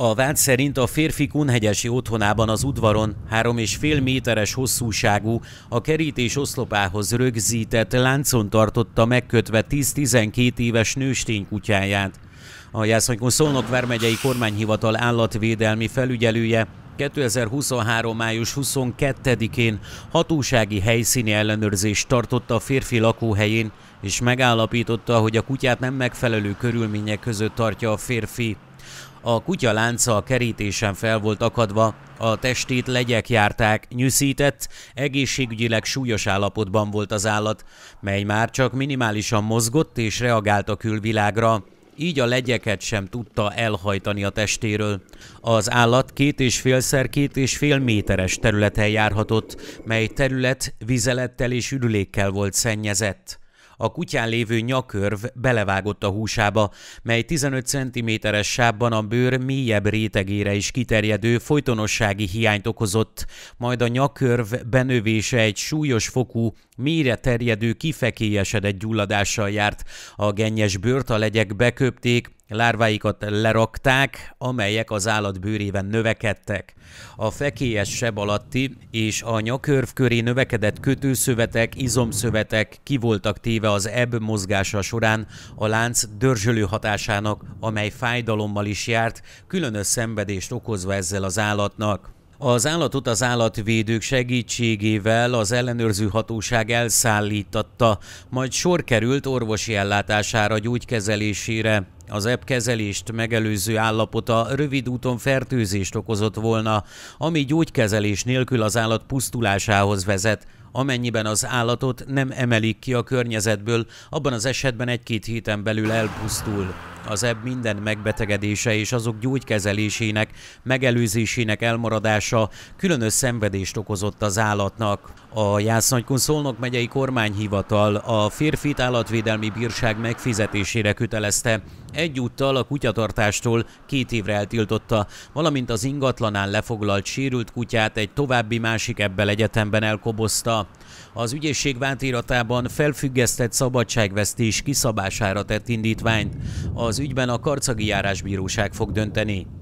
A vád szerint a férfi Kunhegyesi otthonában az udvaron 3,5 méteres hosszúságú, a kerítés oszlopához rögzített láncon tartotta megkötve 10-12 éves nőstény kutyáját. A Jászonykon Szolnok vármegyei kormányhivatal állatvédelmi felügyelője 2023. május 22-én hatósági helyszíni ellenőrzést tartotta a férfi lakóhelyén, és megállapította, hogy a kutyát nem megfelelő körülmények között tartja a férfi. A kutya lánca a kerítésen fel volt akadva, a testét legyek járták, nyűszített, egészségügyileg súlyos állapotban volt az állat, mely már csak minimálisan mozgott és reagált a külvilágra, így a legyeket sem tudta elhajtani a testéről. Az állat két és félszer két és fél méteres területen járhatott, mely terület vizelettel és üdülékkel volt szennyezett a kutyán lévő nyakörv belevágott a húsába, mely 15 cm-es sávban a bőr mélyebb rétegére is kiterjedő folytonossági hiányt okozott, majd a nyakörv benövése egy súlyos fokú, mélyre terjedő kifekélyesedett gyulladással járt. A gennyes bőrt a legyek beköpték, Lárváikat lerakták, amelyek az állat bőrében növekedtek. A fekélyes seb alatti és a nyakörv köré növekedett kötőszövetek, izomszövetek ki voltak téve az ebb mozgása során a lánc dörzsölő hatásának, amely fájdalommal is járt, különös szenvedést okozva ezzel az állatnak. Az állatot az állatvédők segítségével az ellenőrző hatóság elszállítatta, majd sor került orvosi ellátására, gyógykezelésére. Az ebb kezelést megelőző állapota rövid úton fertőzést okozott volna, ami gyógykezelés nélkül az állat pusztulásához vezet. Amennyiben az állatot nem emelik ki a környezetből, abban az esetben egy-két héten belül elpusztul az ebb minden megbetegedése és azok gyógykezelésének, megelőzésének elmaradása különös szenvedést okozott az állatnak. A Jásznagykun Szolnok megyei kormányhivatal a férfit állatvédelmi bírság megfizetésére kötelezte. Egyúttal a kutyatartástól két évre eltiltotta, valamint az ingatlanán lefoglalt sérült kutyát egy további másik ebben egyetemben elkobozta. Az ügyészség vátíratában felfüggesztett szabadságvesztés kiszabására tett indítványt. Az ügyben a karcagi járásbíróság fog dönteni.